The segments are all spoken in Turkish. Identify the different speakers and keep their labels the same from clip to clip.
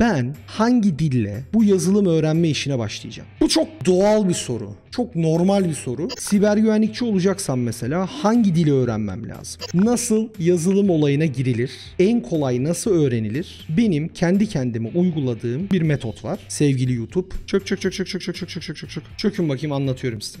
Speaker 1: ben hangi dille bu yazılım öğrenme işine başlayacağım? Bu çok doğal bir soru. Çok normal bir soru. Siber güvenlikçi olacaksan mesela hangi dili öğrenmem lazım? Nasıl yazılım olayına girilir? En kolay nasıl öğrenilir? Benim kendi kendime uyguladığım bir metot var. Sevgili YouTube. Çök çök çök çök çök çök çök çök çök çök. Çökün bakayım anlatıyorum size.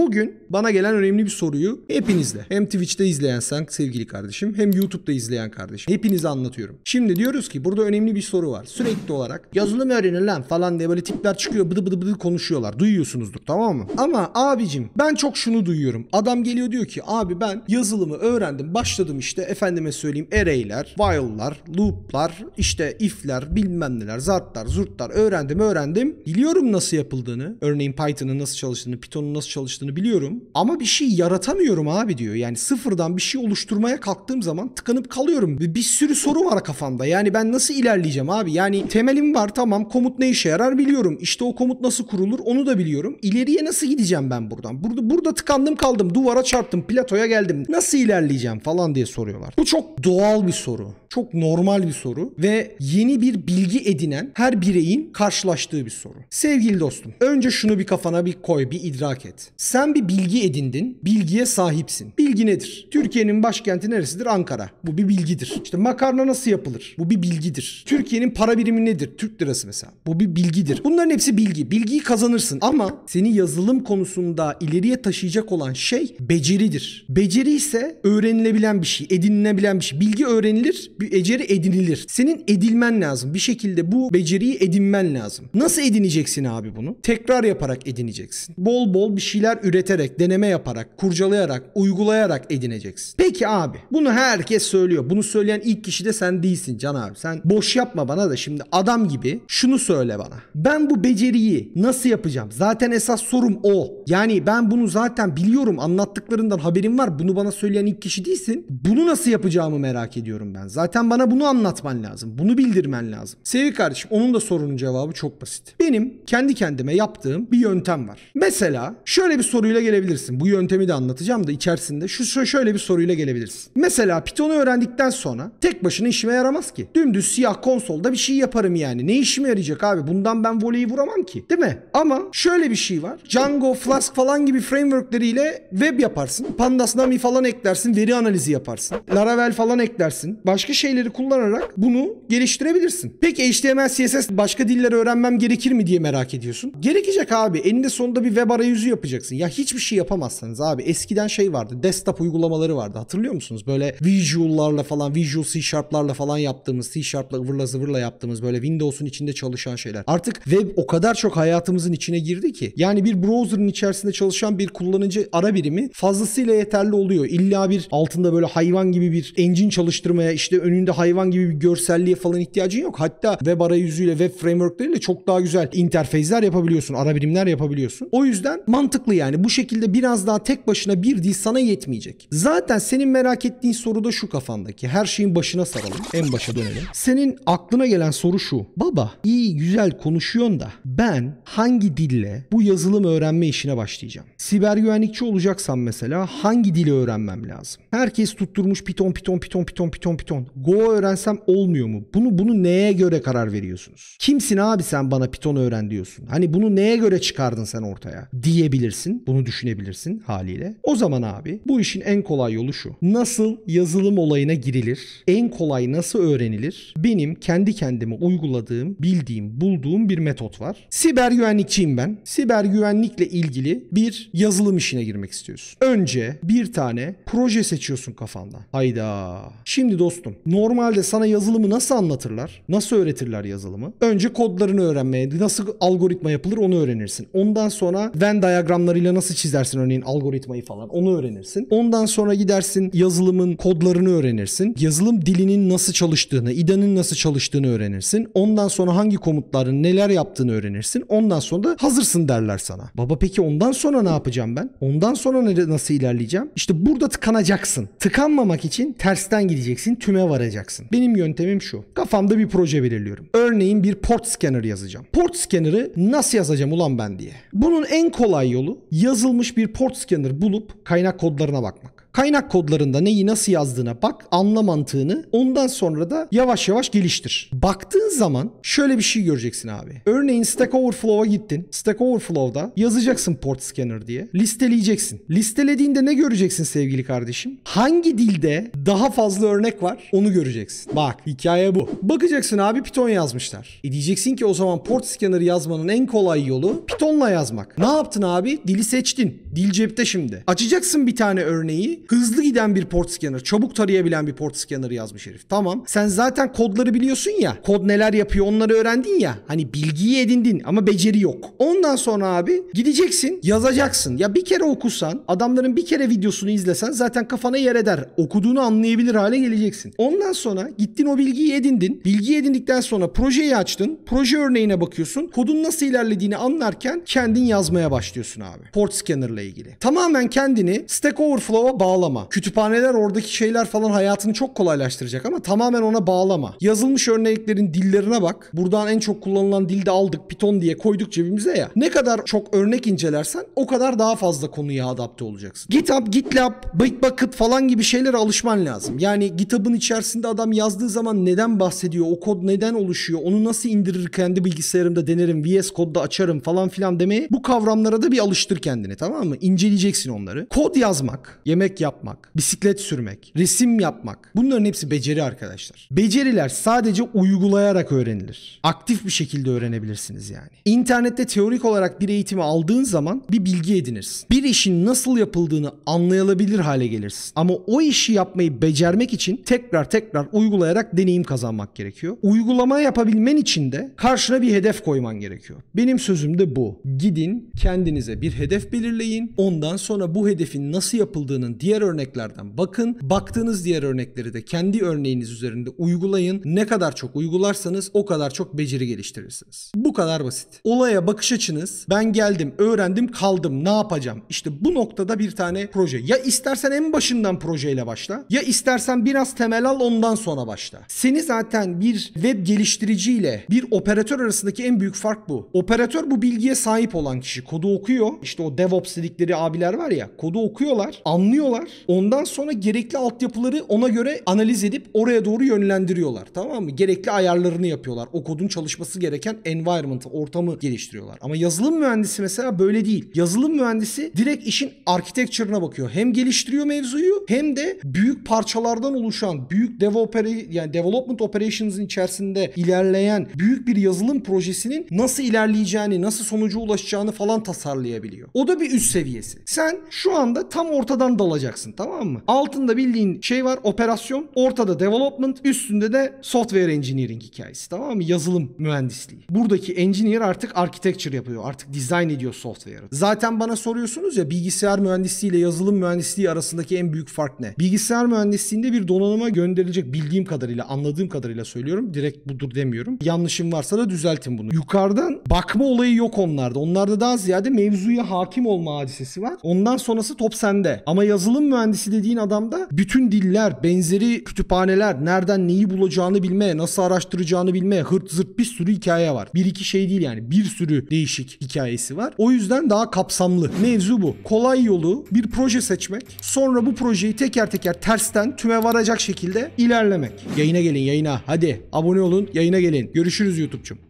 Speaker 1: Bugün bana gelen önemli bir soruyu hepinizle hem Twitch'te izleyen sen sevgili kardeşim hem YouTube'da izleyen kardeşim hepinize anlatıyorum. Şimdi diyoruz ki burada önemli bir soru var. Sürekli olarak yazılım öğrenin lan falan diye böyle tipler çıkıyor bıdı bıdı bıdı konuşuyorlar. Duyuyorsunuzdur tamam mı? Ama abicim ben çok şunu duyuyorum. Adam geliyor diyor ki abi ben yazılımı öğrendim başladım işte efendime söyleyeyim array'ler, while'lar, loop'lar, işte if'ler, bilmem neler, zartlar, zurtlar öğrendim öğrendim. Biliyorum nasıl yapıldığını. Örneğin Python'ın nasıl çalıştığını, Python'un nasıl çalıştığını olduğunu biliyorum ama bir şey yaratamıyorum abi diyor. Yani sıfırdan bir şey oluşturmaya kalktığım zaman tıkanıp kalıyorum. Bir, bir sürü soru var kafamda. Yani ben nasıl ilerleyeceğim abi? Yani temelim var tamam komut ne işe yarar biliyorum. İşte o komut nasıl kurulur onu da biliyorum. İleriye nasıl gideceğim ben buradan? Burada burada tıkandım kaldım. Duvara çarptım. Platoya geldim. Nasıl ilerleyeceğim falan diye soruyorlar. Bu çok doğal bir soru. Çok normal bir soru ve yeni bir bilgi edinen her bireyin karşılaştığı bir soru. Sevgili dostum, önce şunu bir kafana bir koy, bir idrak et. Sen sen bir bilgi edindin. Bilgiye sahipsin. Bilgi nedir? Türkiye'nin başkenti neresidir? Ankara. Bu bir bilgidir. İşte makarna nasıl yapılır? Bu bir bilgidir. Türkiye'nin para birimi nedir? Türk lirası mesela. Bu bir bilgidir. Bunların hepsi bilgi. Bilgiyi kazanırsın ama seni yazılım konusunda ileriye taşıyacak olan şey beceridir. Beceri ise öğrenilebilen bir şey, edinilebilen bir şey. Bilgi öğrenilir, bir beceri edinilir. Senin edilmen lazım. Bir şekilde bu beceriyi edinmen lazım. Nasıl edineceksin abi bunu? Tekrar yaparak edineceksin. Bol bol bir şeyler üreterek, deneme yaparak, kurcalayarak, uygulayarak edineceksin. Peki abi bunu herkes söylüyor. Bunu söyleyen ilk kişi de sen değilsin Can abi. Sen boş yapma bana da şimdi adam gibi şunu söyle bana. Ben bu beceriyi nasıl yapacağım? Zaten esas sorum o. Yani ben bunu zaten biliyorum. Anlattıklarından haberim var. Bunu bana söyleyen ilk kişi değilsin. Bunu nasıl yapacağımı merak ediyorum ben. Zaten bana bunu anlatman lazım. Bunu bildirmen lazım. Sevgili kardeşim onun da sorunun cevabı çok basit. Benim kendi kendime yaptığım bir yöntem var. Mesela şöyle bir soruyla gelebilirsin. Bu yöntemi de anlatacağım da içerisinde. Şu şöyle bir soruyla gelebilirsin. Mesela Python'u öğrendikten sonra tek başına işime yaramaz ki. Dümdüz siyah konsolda bir şey yaparım yani. Ne işime yarayacak abi? Bundan ben voleyi vuramam ki. Değil mi? Ama şöyle bir şey var. Django, Flask falan gibi frameworkleriyle web yaparsın. Pandas, Nami falan eklersin. Veri analizi yaparsın. Laravel falan eklersin. Başka şeyleri kullanarak bunu geliştirebilirsin. Peki HTML, CSS başka diller öğrenmem gerekir mi diye merak ediyorsun. Gerekecek abi. Eninde sonunda bir web arayüzü yapacaksın. Ya hiçbir şey yapamazsınız abi. Eskiden şey vardı. Desktop uygulamaları vardı. Hatırlıyor musunuz? Böyle Visual'larla falan, Visual C Sharp'larla falan yaptığımız, C Sharp'la ıvırla zıvırla yaptığımız böyle Windows'un içinde çalışan şeyler. Artık web o kadar çok hayatımızın içine girdi ki. Yani bir browser'ın içerisinde çalışan bir kullanıcı ara birimi fazlasıyla yeterli oluyor. İlla bir altında böyle hayvan gibi bir engine çalıştırmaya, işte önünde hayvan gibi bir görselliğe falan ihtiyacın yok. Hatta web arayüzüyle, web frameworkleriyle çok daha güzel interfezler yapabiliyorsun, ara birimler yapabiliyorsun. O yüzden mantıklı yani yani bu şekilde biraz daha tek başına bir dil sana yetmeyecek. Zaten senin merak ettiğin soru da şu kafandaki. Her şeyin başına saralım. En başa dönelim. Senin aklına gelen soru şu. Baba iyi güzel konuşuyorsun da ben hangi dille bu yazılım öğrenme işine başlayacağım? Siber güvenlikçi olacaksan mesela hangi dili öğrenmem lazım? Herkes tutturmuş Python, Python, Python, Python, Python, Python. Go öğrensem olmuyor mu? Bunu bunu neye göre karar veriyorsunuz? Kimsin abi sen bana Python öğren diyorsun? Hani bunu neye göre çıkardın sen ortaya? Diyebilirsin bunu düşünebilirsin haliyle. O zaman abi bu işin en kolay yolu şu. Nasıl yazılım olayına girilir? En kolay nasıl öğrenilir? Benim kendi kendime uyguladığım, bildiğim, bulduğum bir metot var. Siber güvenlikçiyim ben. Siber güvenlikle ilgili bir yazılım işine girmek istiyorsun. Önce bir tane proje seçiyorsun kafanda. Hayda. Şimdi dostum normalde sana yazılımı nasıl anlatırlar? Nasıl öğretirler yazılımı? Önce kodlarını öğrenmeye, nasıl algoritma yapılır onu öğrenirsin. Ondan sonra Venn diyagramlarıyla Dolayısıyla nasıl çizersin örneğin algoritmayı falan onu öğrenirsin. Ondan sonra gidersin yazılımın kodlarını öğrenirsin. Yazılım dilinin nasıl çalıştığını, IDA'nın nasıl çalıştığını öğrenirsin. Ondan sonra hangi komutların neler yaptığını öğrenirsin. Ondan sonra da hazırsın derler sana. Baba peki ondan sonra ne yapacağım ben? Ondan sonra nasıl ilerleyeceğim? İşte burada tıkanacaksın. Tıkanmamak için tersten gideceksin, tüme varacaksın. Benim yöntemim şu. Kafamda bir proje belirliyorum. Örneğin bir port scanner yazacağım. Port scanner'ı nasıl yazacağım ulan ben diye. Bunun en kolay yolu yazılmış bir port scanner bulup kaynak kodlarına bakmak. Kaynak kodlarında neyi nasıl yazdığına bak, anla mantığını. Ondan sonra da yavaş yavaş geliştir. Baktığın zaman şöyle bir şey göreceksin abi. Örneğin Stack Overflow'a gittin. Stack Overflow'da yazacaksın port scanner diye. Listeleyeceksin. Listelediğinde ne göreceksin sevgili kardeşim? Hangi dilde daha fazla örnek var onu göreceksin. Bak hikaye bu. Bakacaksın abi Python yazmışlar. E diyeceksin ki o zaman port scanner yazmanın en kolay yolu Python'la yazmak. Ne yaptın abi? Dili seçtin. Dil cepte şimdi. Açacaksın bir tane örneği hızlı giden bir port scanner, çabuk tarayabilen bir port scanner yazmış herif. Tamam. Sen zaten kodları biliyorsun ya. Kod neler yapıyor onları öğrendin ya. Hani bilgiyi edindin ama beceri yok. Ondan sonra abi gideceksin, yazacaksın. Ya bir kere okusan, adamların bir kere videosunu izlesen zaten kafana yer eder. Okuduğunu anlayabilir hale geleceksin. Ondan sonra gittin o bilgiyi edindin. Bilgi edindikten sonra projeyi açtın. Proje örneğine bakıyorsun. Kodun nasıl ilerlediğini anlarken kendin yazmaya başlıyorsun abi. Port scanner'la ilgili. Tamamen kendini Stack Overflow'a bağlı bağlama. Kütüphaneler oradaki şeyler falan hayatını çok kolaylaştıracak ama tamamen ona bağlama. Yazılmış örneklerin dillerine bak. Buradan en çok kullanılan dilde aldık Python diye koyduk cebimize ya. Ne kadar çok örnek incelersen o kadar daha fazla konuya adapte olacaksın. GitHub, GitLab, Bitbucket falan gibi şeylere alışman lazım. Yani GitHub'ın içerisinde adam yazdığı zaman neden bahsediyor, o kod neden oluşuyor, onu nasıl indirir kendi bilgisayarımda denerim, VS Code'da açarım falan filan demeye bu kavramlara da bir alıştır kendini tamam mı? İnceleyeceksin onları. Kod yazmak, yemek yapmak, bisiklet sürmek, resim yapmak. Bunların hepsi beceri arkadaşlar. Beceriler sadece uygulayarak öğrenilir. Aktif bir şekilde öğrenebilirsiniz yani. İnternette teorik olarak bir eğitimi aldığın zaman bir bilgi edinirsin. Bir işin nasıl yapıldığını anlayabilir hale gelirsin. Ama o işi yapmayı becermek için tekrar tekrar uygulayarak deneyim kazanmak gerekiyor. Uygulama yapabilmen için de karşına bir hedef koyman gerekiyor. Benim sözüm de bu. Gidin kendinize bir hedef belirleyin. Ondan sonra bu hedefin nasıl yapıldığının diğer diğer örneklerden bakın. Baktığınız diğer örnekleri de kendi örneğiniz üzerinde uygulayın. Ne kadar çok uygularsanız o kadar çok beceri geliştirirsiniz. Bu kadar basit. Olaya bakış açınız ben geldim, öğrendim, kaldım. Ne yapacağım? İşte bu noktada bir tane proje. Ya istersen en başından projeyle başla ya istersen biraz temel al ondan sonra başla. Seni zaten bir web geliştiriciyle bir operatör arasındaki en büyük fark bu. Operatör bu bilgiye sahip olan kişi. Kodu okuyor. İşte o DevOps dedikleri abiler var ya. Kodu okuyorlar, anlıyorlar alıyorlar. Ondan sonra gerekli altyapıları ona göre analiz edip oraya doğru yönlendiriyorlar. Tamam mı? Gerekli ayarlarını yapıyorlar. O kodun çalışması gereken environment'ı, ortamı geliştiriyorlar. Ama yazılım mühendisi mesela böyle değil. Yazılım mühendisi direkt işin architecture'ına bakıyor. Hem geliştiriyor mevzuyu hem de büyük parçalardan oluşan, büyük developer yani development operations'ın içerisinde ilerleyen büyük bir yazılım projesinin nasıl ilerleyeceğini, nasıl sonuca ulaşacağını falan tasarlayabiliyor. O da bir üst seviyesi. Sen şu anda tam ortadan dalacaksın yapacaksın tamam mı? Altında bildiğin şey var operasyon, ortada development, üstünde de software engineering hikayesi tamam mı? Yazılım mühendisliği. Buradaki engineer artık architecture yapıyor. Artık design ediyor software'ı. Zaten bana soruyorsunuz ya bilgisayar mühendisliği ile yazılım mühendisliği arasındaki en büyük fark ne? Bilgisayar mühendisliğinde bir donanıma gönderilecek bildiğim kadarıyla, anladığım kadarıyla söylüyorum. Direkt budur demiyorum. Yanlışım varsa da düzeltin bunu. Yukarıdan bakma olayı yok onlarda. Onlarda daha ziyade mevzuya hakim olma hadisesi var. Ondan sonrası top sende. Ama yazılım yazılım mühendisi dediğin adamda bütün diller, benzeri kütüphaneler, nereden neyi bulacağını bilmeye, nasıl araştıracağını bilmeye hırt zırt bir sürü hikaye var. Bir iki şey değil yani bir sürü değişik hikayesi var. O yüzden daha kapsamlı. Mevzu bu. Kolay yolu bir proje seçmek, sonra bu projeyi teker teker tersten tüme varacak şekilde ilerlemek. Yayına gelin yayına. Hadi abone olun yayına gelin. Görüşürüz YouTube'cum.